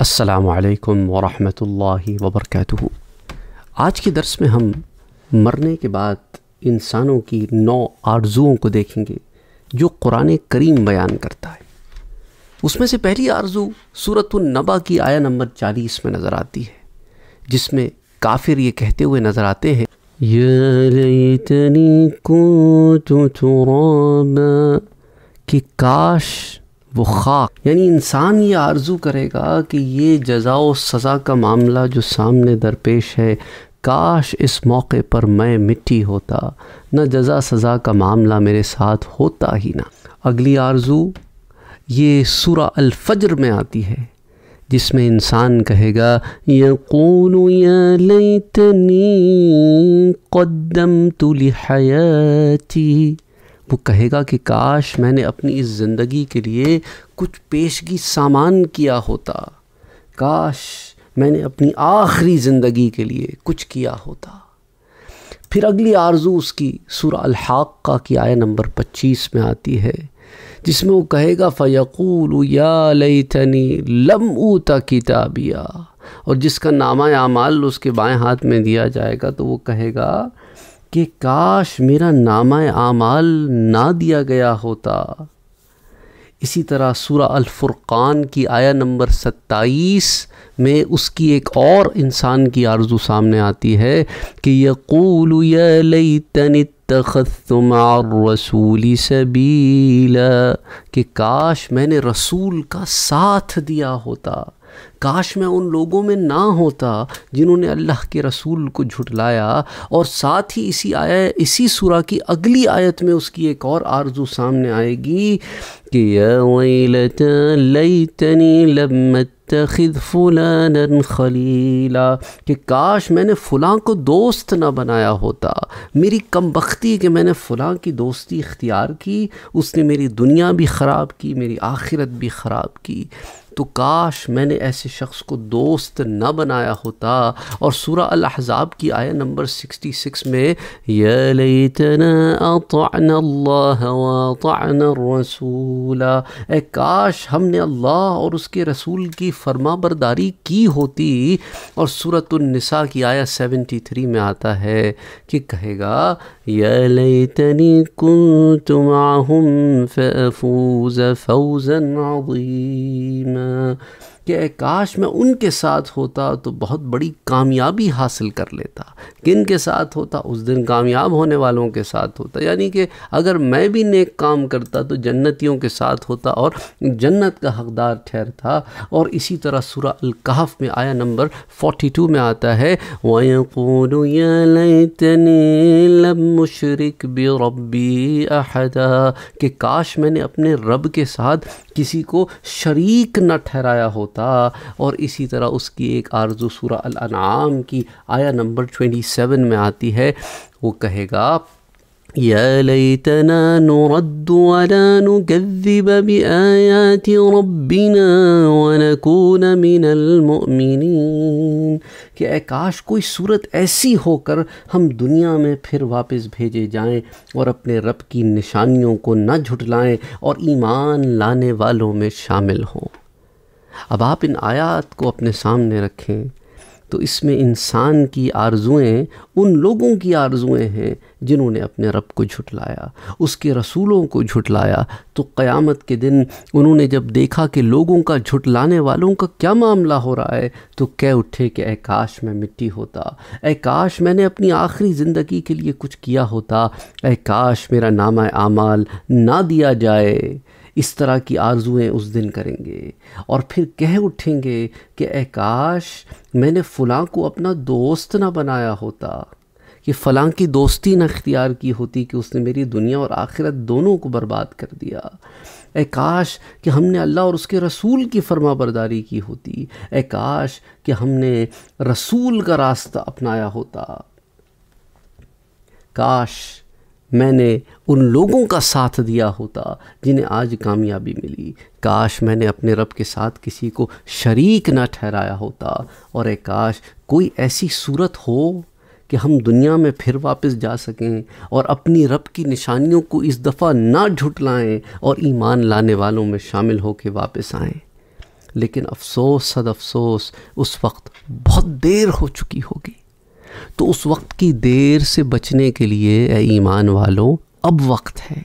असलकम वरम वबरक आज के दरस में हम मरने के बाद इंसानों की नौ आर्जुओं को देखेंगे जो कुरान करीम बयान करता है उसमें से पहली आर्जू सूरतनबा की आया नंबर चालीस में नज़र आती है जिसमें काफिर ये कहते हुए नज़र आते हैं कि काश वो खाक यानी इंसान ये आरजू करेगा कि ये जजा व सज़ा का मामला जो सामने दरपेश है काश इस मौके पर मैं मिट्टी होता न जजा सज़ा का मामला मेरे साथ होता ही ना अगली आरजू ये सूरा अलफजर में आती है जिसमें इंसान कहेगा यकून लतनी कदम तुल हयाती वो कहेगा कि काश मैंने अपनी इस ज़िंदगी के लिए कुछ पेशगी सामान किया होता काश मैंने अपनी आखिरी ज़िंदगी के लिए कुछ किया होता फिर अगली आरजू उसकी सुरा का की आय नंबर पच्चीस में आती है जिसमें वो कहेगा फ़यकूल या लई तनी लम ऊता किताबिया और जिसका नामा आमाल उसके बाएं हाथ में दिया जाएगा तो वो कहेगा कि काश मेरा नामा आमाल ना दिया गया होता इसी तरह सूरा अलफ़ुर्क़ान की आया नंबर सत्ताईस में उसकी एक और इंसान की आरजू सामने आती है कि यकूल लई तन रसूली सबीला कि काश मैंने रसूल का साथ दिया होता काश मैं उन लोगों में ना होता जिन्होंने अल्लाह के रसूल को झुटलाया और साथ ही इसी आया इसी सुरा की अगली आयत में उसकी एक और आरजू सामने आएगी कि खलीला कि काश मैंने फ़लाँ को दोस्त ना बनाया होता मेरी कम बख्ती कि मैंने फ़लाँ की दोस्ती इख्तियार की उसने मेरी दुनिया भी ख़राब की मेरी आखिरत भी ख़राब की तो काश मैंने ऐसे शख्स को दोस्त न बनाया होता और सूरा अल अहज़ाब की आया नंबर सिक्सटी सिक्स में रसूला ए काश हमने अल्लाह और उसके रसूल की फरमा बरदारी की होती और सूरतनिसा की आया थ्री में आता है कि कहेगा फूज फौजन कि काश मैं उनके साथ होता तो बहुत बड़ी कामयाबी हासिल कर लेता किन के साथ होता उस दिन कामयाब होने वालों के साथ होता यानी कि अगर मैं भी नेक काम करता तो जन्नतियों के साथ होता और जन्नत का हकदार ठहरता और इसी तरह सुरा अलकाफ में आया नंबर 42 में आता है मुशरक रबी कि काश मैंने अपने रब के साथ किसी को शरीक न ठहराया होता होता और इसी तरह उसकी एक आरजू सूरा अनआम की आया नंबर ट्वेंटी सेवन में आती है वो कहेगा يا काश कोई सूरत ऐसी होकर हम दुनिया में फिर वापस भेजे जाएं और अपने रब की निशानियों को न झुटलाएं और ईमान लाने वालों में शामिल हों अब आप इन आयात को अपने सामने रखें तो इसमें इंसान की आरजुएं उन लोगों की आरजुएं हैं जिन्होंने अपने रब को झुटलाया उसके रसूलों को झुटलाया तो क़यामत के दिन उन्होंने जब देखा कि लोगों का झुटलाने वालों का क्या मामला हो रहा है तो कह उठे कि काश मैं मिट्टी होता काश मैंने अपनी आखिरी ज़िंदगी के लिए कुछ किया होता काश मेरा नामा आमाल ना दिया जाए इस तरह की आरजुएं उस दिन करेंगे और फिर कह उठेंगे कि काश मैंने फ़लाँ को अपना दोस्त ना बनाया होता कि फ़लाँ की दोस्ती ना इख्तियार की होती कि उसने मेरी दुनिया और आखिरत दोनों को बर्बाद कर दिया ए काश कि हमने अल्लाह और उसके रसूल की फर्मा बरदारी की होती ए काश कि हमने रसूल का रास्ता अपनाया होता काश मैंने उन लोगों का साथ दिया होता जिन्हें आज कामयाबी मिली काश मैंने अपने रब के साथ किसी को शरीक ना ठहराया होता और काश कोई ऐसी सूरत हो कि हम दुनिया में फिर वापस जा सकें और अपनी रब की निशानियों को इस दफ़ा ना झुटलाएं और ईमान लाने वालों में शामिल होकर वापस आएं लेकिन अफसोस सद अफसोस उस वक्त बहुत देर हो चुकी होगी तो उस वक्त की देर से बचने के लिए ईमान वालों अब वक्त है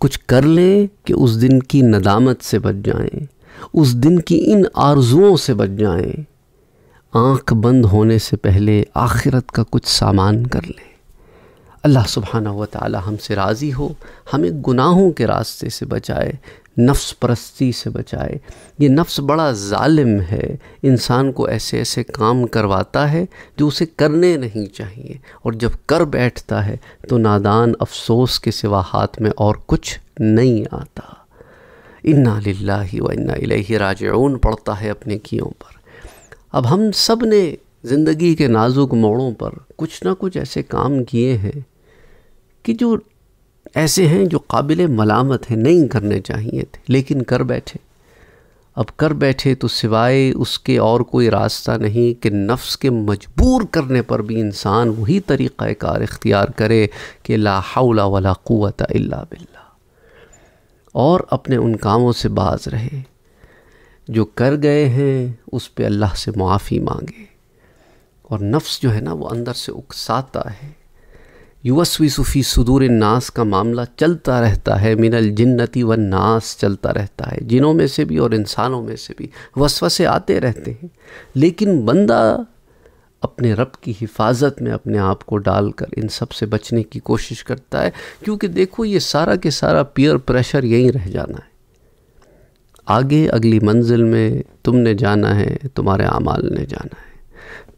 कुछ कर लें कि उस दिन की नदामत से बच जाएं उस दिन की इन आरजुओं से बच जाएं आंख बंद होने से पहले आखिरत का कुछ सामान कर लें अल्लाह सुबहाना व ताली हमसे राज़ी हो हमें गुनाहों के रास्ते से बचाए नफ्स परस्ती से बचाए ये नफ्स बड़ा ज़ालिम है इंसान को ऐसे ऐसे काम करवाता है जो उसे करने नहीं चाहिए और जब कर बैठता है तो नादान अफसोस के सिवा हाथ में और कुछ नहीं आता इन्ना लाला व इन्ना इलाही राजून पड़ता है अपने कियों पर अब हम सब ने ज़िंदगी के नाजुक मोड़ों पर कुछ ना कुछ ऐसे काम किए हैं कि जो ऐसे हैं जो काबिल मलामत हैं नहीं करने चाहिए थे लेकिन कर बैठे अब कर बैठे तो सिवाय उसके और कोई रास्ता नहीं कि नफ्स के मजबूर करने पर भी इंसान वही कार इख्तियार करे कि ला वाला क़ुत अल्ला बिल्ला और अपने उन कामों से बाज रहे जो कर गए हैं उस पर अल्लाह से माफ़ी मांगे और नफ्स जो है ना वो अंदर से उकसाता है युवस्वी सुदूर नास का मामला चलता रहता है मिनल जिन्नति व नास चलता रहता है जिनों में से भी और इंसानों में से भी वसवसे आते रहते हैं लेकिन बंदा अपने रब की हिफाजत में अपने आप को डालकर इन सब से बचने की कोशिश करता है क्योंकि देखो ये सारा के सारा पीयर प्रेशर यहीं रह जाना है आगे अगली मंजिल में तुमने जाना है तुम्हारे अमाल ने जाना है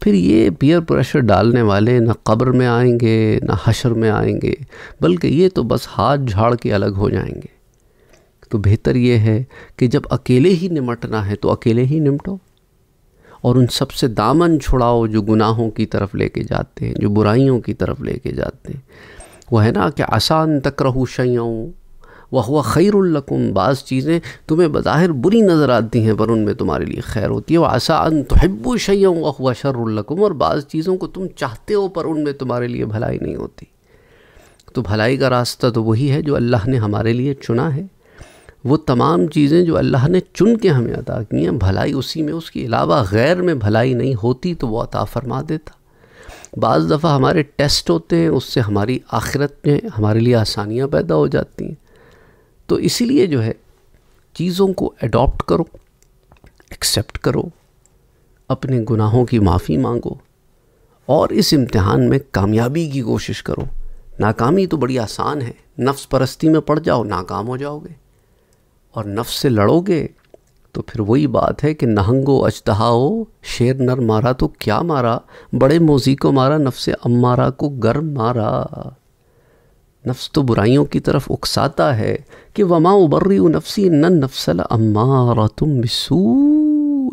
फिर ये पीयर प्रेशर डालने वाले ना कब्र में आएंगे ना हशर में आएंगे बल्कि ये तो बस हाथ झाड़ के अलग हो जाएंगे तो बेहतर ये है कि जब अकेले ही निमटना है तो अकेले ही निमटो और उन सब से दामन छुड़ाओ जो गुनाहों की तरफ लेके जाते हैं जो बुराइयों की तरफ लेके जाते हैं वो है ना कि आसान तक रहू शयों वह हुआ खैरकुम बाज़ चीज़ें तुम्हें बज़ाहिर बुरी नज़र आती हैं पर उनमें तुम्हारे लिए खैर होती है वह आसा अन तहब्बु शैम वह हुआ शर्रकुम और बाज़ चीज़ों को तुम चाहते हो पर उनमें तुम्हारे लिए भलाई नहीं होती तो भलाई का रास्ता तो वही है जो अल्लाह ने हमारे लिए चुना है वो तमाम चीज़ें जो अल्लाह ने चुन के हमें अदा की हैं भलाई उसी में उसके अलावा गैर में भलाई नहीं होती तो वो अता फरमा देता बज़ दफ़ा हमारे टेस्ट होते हैं उससे हमारी आखिरत में हमारे लिए आसानियाँ पैदा हो जाती हैं तो इसीलिए जो है चीज़ों को अडॉप्ट करो एक्सेप्ट करो अपने गुनाहों की माफ़ी मांगो और इस इम्तहान में कामयाबी की कोशिश करो नाकामी तो बड़ी आसान है नफ्स परस्ती में पड़ जाओ नाकाम हो जाओगे और नफ्स से लड़ोगे तो फिर वही बात है कि नहंगो अजदहाओ शेर नर मारा तो क्या मारा बड़े मोजी को मारा नफ्स अम्मारा को गर्म मारा नफ्स तो बुराइयों की तरफ उकसाता है कि वमा उबर्री नफसी न नफसल अम्मा तुम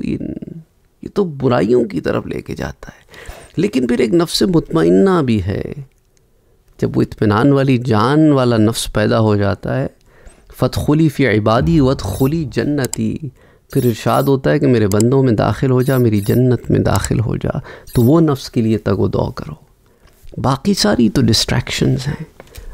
ये तो बुराइयों की तरफ लेके जाता है लेकिन फिर एक नफ्स मुतमना भी है जब वो इतमान वाली जान वाला नफ्स पैदा हो जाता है खुली फ़ी इबादी वत खुली जन्नती फिर इर्शाद होता है कि मेरे बंदों में दाखिल हो जा मेरी जन्नत में दाखिल हो जा तो वो नफ्स के लिए तगो दो करो बाकी सारी तो डिस्ट्रैक्शंस हैं